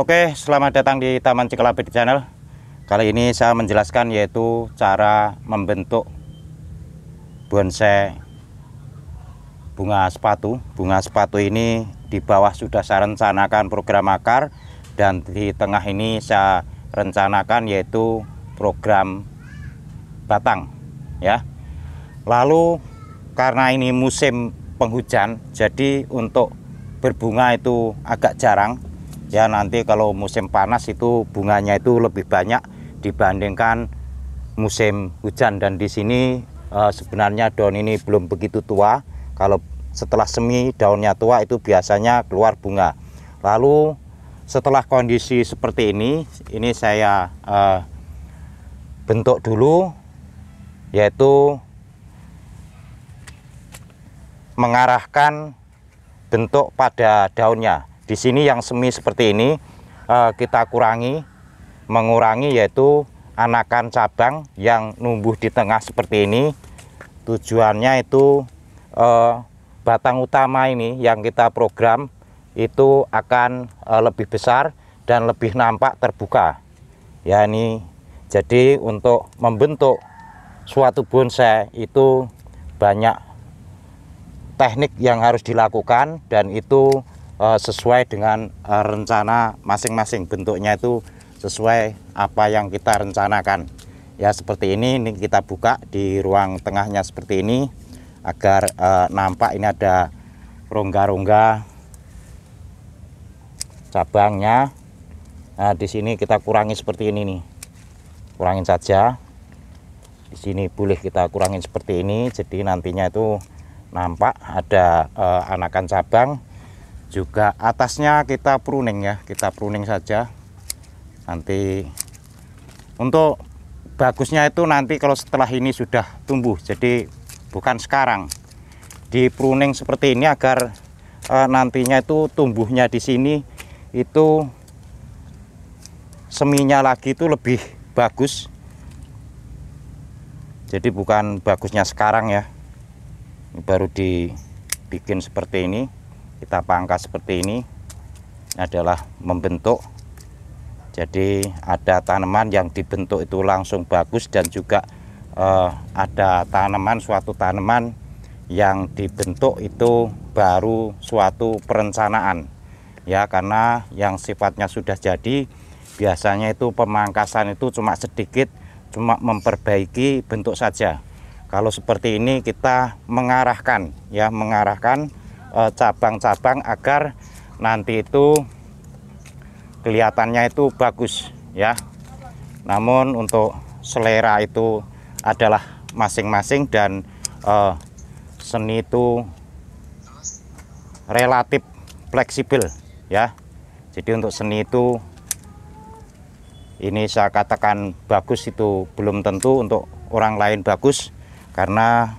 Oke, selamat datang di Taman Cikalabit Channel. Kali ini saya menjelaskan yaitu cara membentuk bonsai bunga sepatu. Bunga sepatu ini di bawah sudah saya rencanakan program akar dan di tengah ini saya rencanakan yaitu program batang ya. Lalu karena ini musim penghujan jadi untuk berbunga itu agak jarang ya nanti kalau musim panas itu bunganya itu lebih banyak dibandingkan musim hujan dan di sini eh, sebenarnya daun ini belum begitu tua kalau setelah semi daunnya tua itu biasanya keluar bunga lalu setelah kondisi seperti ini ini saya eh, bentuk dulu yaitu mengarahkan bentuk pada daunnya di sini yang semi seperti ini uh, kita kurangi, mengurangi yaitu anakan cabang yang numbuh di tengah seperti ini. Tujuannya itu uh, batang utama ini yang kita program itu akan uh, lebih besar dan lebih nampak terbuka. Ya ini jadi untuk membentuk suatu bonsai itu banyak teknik yang harus dilakukan dan itu uh, sesuai dengan uh, rencana masing-masing bentuknya itu sesuai apa yang kita rencanakan ya seperti ini ini kita buka di ruang tengahnya seperti ini agar uh, nampak ini ada rongga-rongga cabangnya nah di sini kita kurangi seperti ini nih kurangin saja di sini boleh kita kurangin seperti ini jadi nantinya itu nampak ada uh, anakan cabang juga atasnya kita pruning ya kita pruning saja nanti untuk bagusnya itu nanti kalau setelah ini sudah tumbuh jadi bukan sekarang di pruning seperti ini agar e, nantinya itu tumbuhnya di sini itu seminya lagi itu lebih bagus jadi bukan bagusnya sekarang ya baru dibikin seperti ini kita pangkas seperti ini adalah membentuk jadi ada tanaman yang dibentuk itu langsung bagus dan juga eh, ada tanaman suatu tanaman yang dibentuk itu baru suatu perencanaan ya karena yang sifatnya sudah jadi biasanya itu pemangkasan itu cuma sedikit cuma memperbaiki bentuk saja kalau seperti ini kita mengarahkan ya mengarahkan Eh, cabang-cabang agar nanti itu kelihatannya itu bagus ya namun untuk selera itu adalah masing-masing dan uh, seni itu relatif fleksibel ya jadi untuk seni itu ini saya katakan bagus itu belum tentu untuk orang lain bagus karena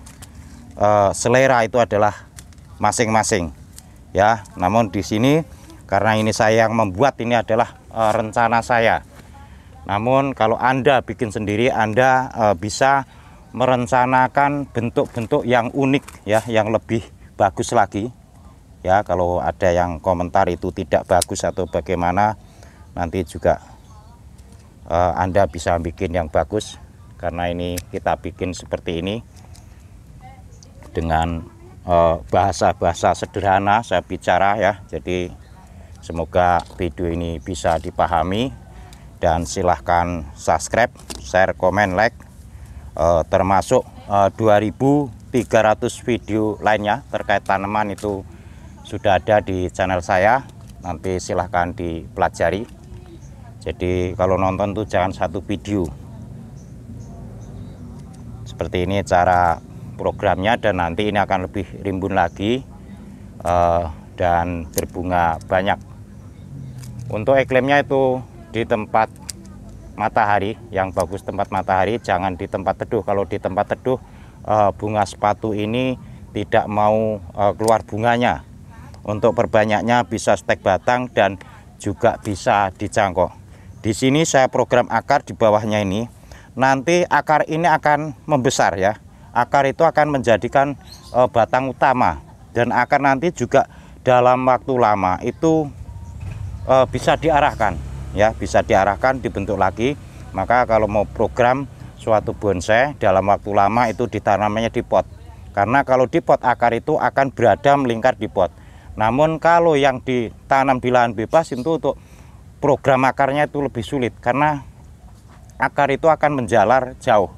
uh, selera itu adalah masing-masing ya namun di sini karena ini saya yang membuat ini adalah e, rencana saya namun kalau Anda bikin sendiri Anda e, bisa merencanakan bentuk-bentuk yang unik ya yang lebih bagus lagi ya kalau ada yang komentar itu tidak bagus atau bagaimana nanti juga uh, Anda bisa bikin yang bagus karena ini kita bikin seperti ini dengan Eh, bahasa-bahasa sederhana saya bicara ya. Jadi semoga video ini bisa dipahami dan silahkan subscribe, share, komen, like uh, termasuk uh, eh, 2.300 video lainnya terkait tanaman itu sudah ada di channel saya nanti silahkan dipelajari jadi kalau nonton tuh jangan satu video seperti ini cara programnya dan nanti ini akan lebih rimbun lagi uh, dan berbunga banyak. Untuk iklimnya itu di tempat matahari yang bagus tempat matahari jangan di tempat teduh kalau di tempat teduh uh, bunga sepatu ini tidak mau uh, keluar bunganya untuk perbanyaknya bisa stek batang dan juga bisa dicangkok di sini saya program akar di bawahnya ini nanti akar ini akan membesar ya akar itu akan menjadikan e, batang utama dan akan nanti juga dalam waktu lama itu e, bisa diarahkan ya bisa diarahkan dibentuk lagi maka kalau mau program suatu bonsai dalam waktu lama itu ditanamnya di pot karena kalau di pot akar itu akan berada melingkar di pot namun kalau yang ditanam di lahan bebas itu untuk program akarnya itu lebih sulit karena akar itu akan menjalar jauh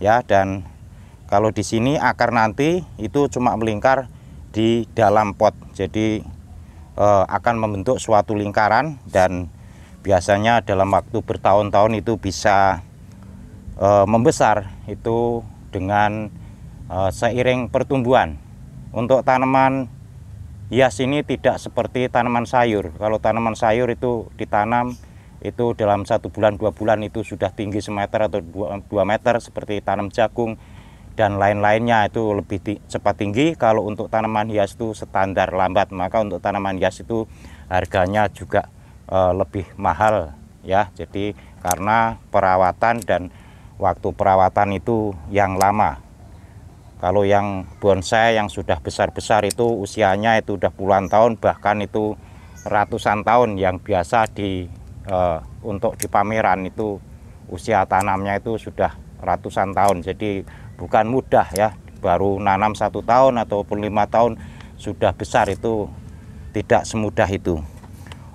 ya dan kalau di sini akar nanti itu cuma melingkar di dalam pot. Jadi eh, akan membentuk suatu lingkaran dan biasanya dalam waktu bertahun-tahun itu bisa eh, membesar itu dengan eh, seiring pertumbuhan. Untuk tanaman hias ini tidak seperti tanaman sayur. Kalau tanaman sayur itu ditanam itu dalam satu bulan dua bulan itu sudah tinggi semeter atau dua, dua meter seperti tanam jagung dan lain-lainnya itu lebih ti cepat tinggi. Kalau untuk tanaman hias itu standar lambat, maka untuk tanaman hias itu harganya juga e, lebih mahal ya. Jadi karena perawatan dan waktu perawatan itu yang lama. Kalau yang bonsai yang sudah besar-besar itu usianya itu udah puluhan tahun bahkan itu ratusan tahun yang biasa di e, untuk di pameran itu usia tanamnya itu sudah ratusan tahun. Jadi bukan mudah ya baru nanam satu tahun ataupun lima tahun sudah besar itu tidak semudah itu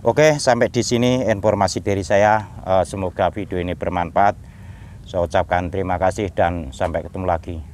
Oke sampai di sini informasi dari saya eh, semoga video ini bermanfaat saya ucapkan terima kasih dan sampai ketemu lagi